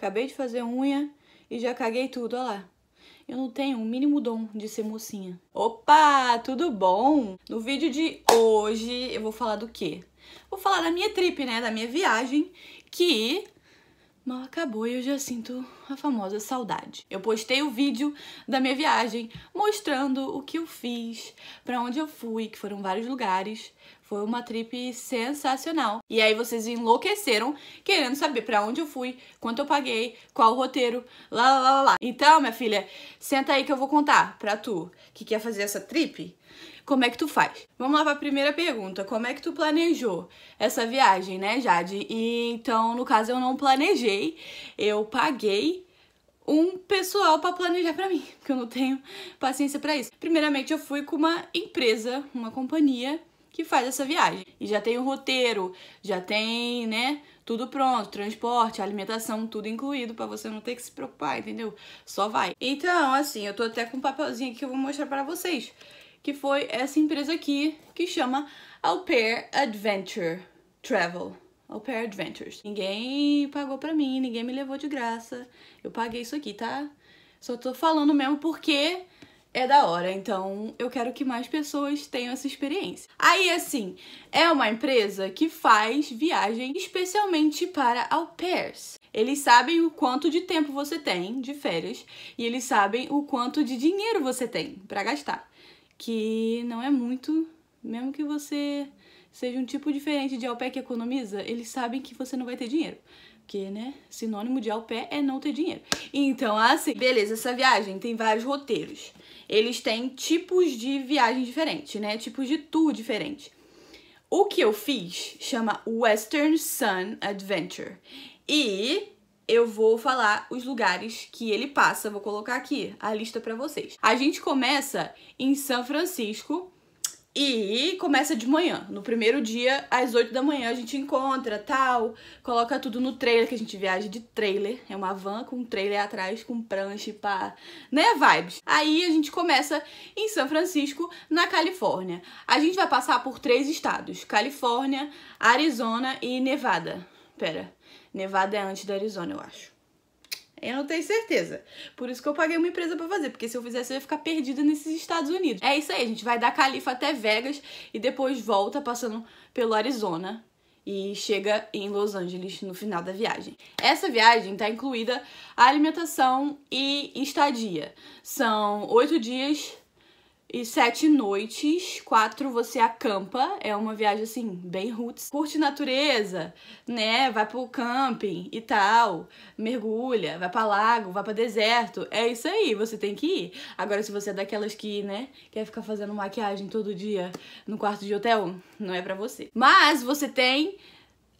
Acabei de fazer unha e já caguei tudo, olha lá. Eu não tenho o um mínimo dom de ser mocinha. Opa, tudo bom? No vídeo de hoje eu vou falar do quê? Vou falar da minha trip, né, da minha viagem, que Mal acabou e eu já sinto a famosa saudade. Eu postei o vídeo da minha viagem mostrando o que eu fiz, para onde eu fui, que foram vários lugares. Foi uma trip sensacional. E aí vocês enlouqueceram querendo saber para onde eu fui, quanto eu paguei, qual o roteiro, lá lá lá lá. Então, minha filha, senta aí que eu vou contar pra tu que quer fazer essa trip como é que tu faz? Vamos lá para a primeira pergunta. Como é que tu planejou essa viagem, né, Jade? E, então, no caso, eu não planejei. Eu paguei um pessoal para planejar para mim, porque eu não tenho paciência para isso. Primeiramente, eu fui com uma empresa, uma companhia que faz essa viagem. E já tem o roteiro, já tem, né, tudo pronto, transporte, alimentação, tudo incluído para você não ter que se preocupar, entendeu? Só vai. Então, assim, eu tô até com um papelzinho aqui que eu vou mostrar para vocês que foi essa empresa aqui, que chama Au Pair Adventure Travel. Au Pair Adventures. Ninguém pagou pra mim, ninguém me levou de graça. Eu paguei isso aqui, tá? Só tô falando mesmo porque é da hora, então eu quero que mais pessoas tenham essa experiência. Aí, assim, é uma empresa que faz viagem especialmente para au pairs. Eles sabem o quanto de tempo você tem de férias e eles sabem o quanto de dinheiro você tem para gastar que não é muito, mesmo que você seja um tipo diferente de alpé que economiza, eles sabem que você não vai ter dinheiro. Porque, né, sinônimo de alpé é não ter dinheiro. Então, assim, beleza, essa viagem tem vários roteiros. Eles têm tipos de viagem diferente, né, tipos de tour diferente. O que eu fiz chama Western Sun Adventure. E eu vou falar os lugares que ele passa. Vou colocar aqui a lista para vocês. A gente começa em São Francisco e começa de manhã. No primeiro dia, às 8 da manhã, a gente encontra, tal, coloca tudo no trailer, que a gente viaja de trailer. É uma van com um trailer atrás, com prancha, pá, né, vibes. Aí a gente começa em São Francisco, na Califórnia. A gente vai passar por três estados, Califórnia, Arizona e Nevada. Pera, Nevada é antes do Arizona, eu acho. Eu não tenho certeza. Por isso que eu paguei uma empresa para fazer, porque se eu fizesse eu ia ficar perdida nesses Estados Unidos. É isso aí, a gente vai da Califa até Vegas e depois volta passando pelo Arizona e chega em Los Angeles no final da viagem. Essa viagem tá incluída alimentação e estadia. São oito dias e sete noites, quatro você acampa, é uma viagem assim, bem roots. Curte natureza, né? Vai pro camping e tal, mergulha, vai pra lago, vai pra deserto. É isso aí, você tem que ir. Agora, se você é daquelas que, né, quer ficar fazendo maquiagem todo dia no quarto de hotel, não é pra você. Mas você tem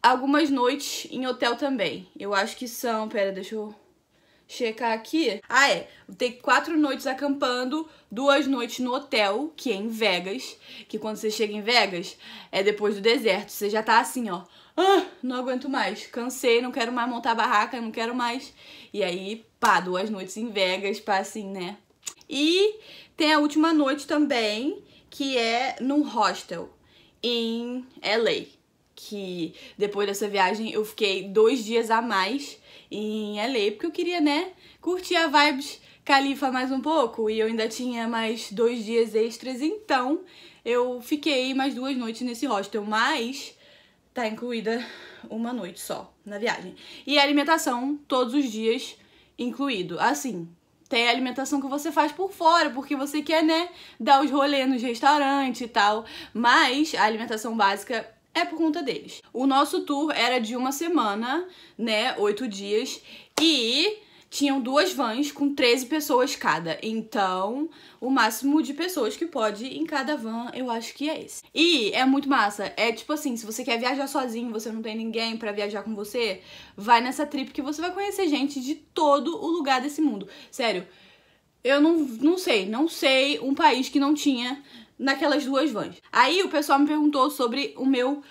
algumas noites em hotel também. Eu acho que são, pera, deixa eu checar aqui. Ah, é. Vou ter quatro noites acampando, duas noites no hotel, que é em Vegas. Que quando você chega em Vegas, é depois do deserto. Você já tá assim, ó. Ah, não aguento mais. Cansei, não quero mais montar barraca, não quero mais. E aí, pá, duas noites em Vegas, pá, assim, né? E tem a última noite também, que é num hostel em LA que depois dessa viagem eu fiquei dois dias a mais em LA, porque eu queria, né, curtir a vibes Califa mais um pouco e eu ainda tinha mais dois dias extras, então eu fiquei mais duas noites nesse hostel, mas tá incluída uma noite só na viagem. E alimentação todos os dias incluído. Assim, tem a alimentação que você faz por fora, porque você quer, né, dar os rolê nos restaurantes e tal, mas a alimentação básica é por conta deles. O nosso tour era de uma semana, né? Oito dias. E tinham duas vans com 13 pessoas cada. Então, o máximo de pessoas que pode em cada van, eu acho que é esse. E é muito massa. É tipo assim, se você quer viajar sozinho, você não tem ninguém para viajar com você, vai nessa trip que você vai conhecer gente de todo o lugar desse mundo. Sério, eu não, não sei, não sei um país que não tinha naquelas duas vans. Aí o pessoal me perguntou sobre o meu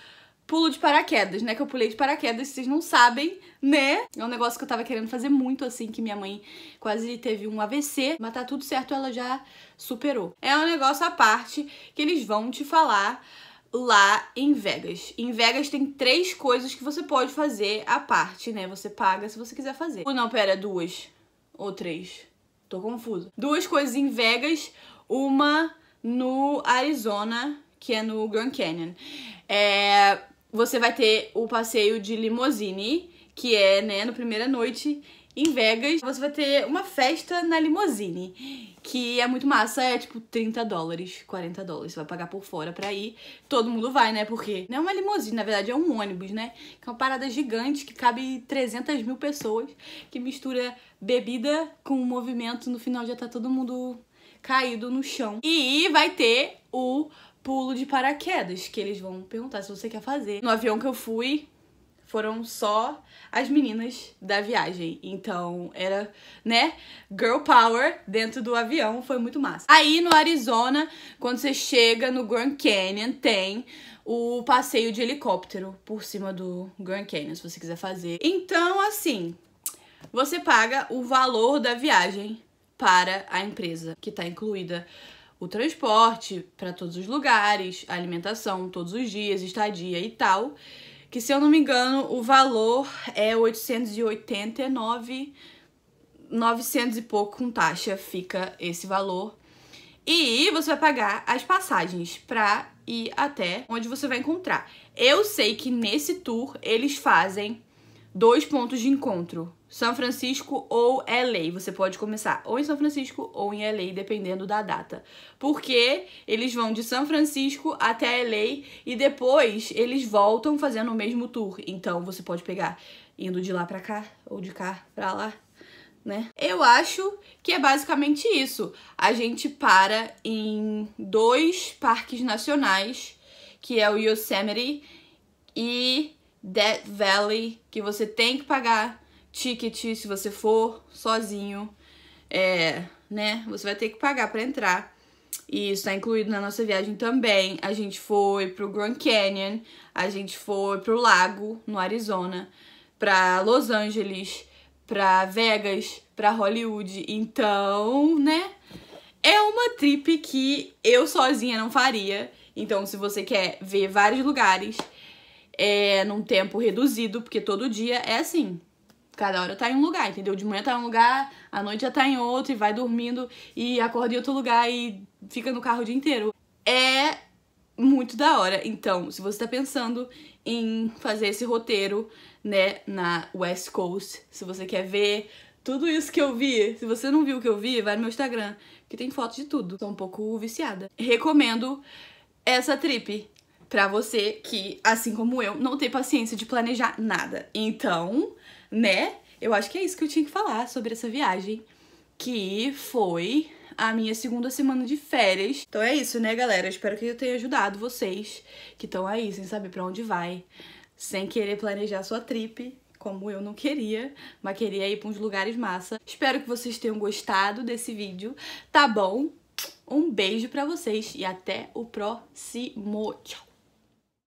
pulo de paraquedas, né? Que eu pulei de paraquedas, vocês não sabem, né? É um negócio que eu tava querendo fazer muito, assim, que minha mãe quase teve um AVC, mas tá tudo certo, ela já superou. É um negócio à parte que eles vão te falar lá em Vegas. Em Vegas tem três coisas que você pode fazer à parte, né? Você paga se você quiser fazer. Ou não, pera, duas ou três. Tô confusa. Duas coisas em Vegas, uma no Arizona, que é no Grand Canyon. É, você vai ter o passeio de limousine, que é né, na primeira noite em Vegas. Você vai ter uma festa na limousine, que é muito massa, é tipo 30 dólares, 40 dólares. Você vai pagar por fora pra ir. Todo mundo vai, né? Porque não é uma limousine, na verdade é um ônibus, né? Que é uma parada gigante que cabe 300 mil pessoas, que mistura bebida com movimento. No final já tá todo mundo caído no chão. E vai ter o pulo de paraquedas, que eles vão perguntar se você quer fazer. No avião que eu fui, foram só as meninas da viagem. Então era, né, girl power dentro do avião, foi muito massa. Aí no Arizona, quando você chega no Grand Canyon, tem o passeio de helicóptero por cima do Grand Canyon, se você quiser fazer. Então, assim, você paga o valor da viagem para a empresa, que está incluída o transporte para todos os lugares, a alimentação todos os dias, estadia e tal. Que se eu não me engano, o valor é 889, 900 e pouco com taxa fica esse valor. E você vai pagar as passagens para ir até onde você vai encontrar. Eu sei que nesse tour eles fazem dois pontos de encontro são Francisco ou LA. Você pode começar ou em São Francisco ou em LA, dependendo da data. Porque eles vão de São Francisco até LA e depois eles voltam fazendo o mesmo tour. Então você pode pegar indo de lá para cá ou de cá para lá. Né? Eu acho que é basicamente isso. A gente para em dois parques nacionais, que é o Yosemite e Death Valley, que você tem que pagar ticket se você for sozinho, é, né? Você vai ter que pagar para entrar. E isso tá incluído na nossa viagem também. A gente foi pro Grand Canyon, a gente foi pro lago no Arizona, pra Los Angeles, pra Vegas, pra Hollywood. Então, né? É uma trip que eu sozinha não faria. Então, se você quer ver vários lugares é, num tempo reduzido, porque todo dia é assim, Cada hora tá em um lugar, entendeu? De manhã tá em um lugar, à noite já tá em outro, e vai dormindo e acorda em outro lugar e fica no carro o dia inteiro. É muito da hora. Então, se você tá pensando em fazer esse roteiro, né, na West Coast, se você quer ver tudo isso que eu vi, se você não viu o que eu vi, vai no meu Instagram, que tem foto de tudo. Tô um pouco viciada. Recomendo essa trip para você que, assim como eu, não tem paciência de planejar nada. Então, né? Eu acho que é isso que eu tinha que falar sobre essa viagem, que foi a minha segunda semana de férias. Então é isso, né, galera? Espero que eu tenha ajudado vocês que estão aí sem saber para onde vai, sem querer planejar sua trip, como eu não queria, mas queria ir para uns lugares massa. Espero que vocês tenham gostado desse vídeo, tá bom? Um beijo para vocês e até o próximo. Tchau!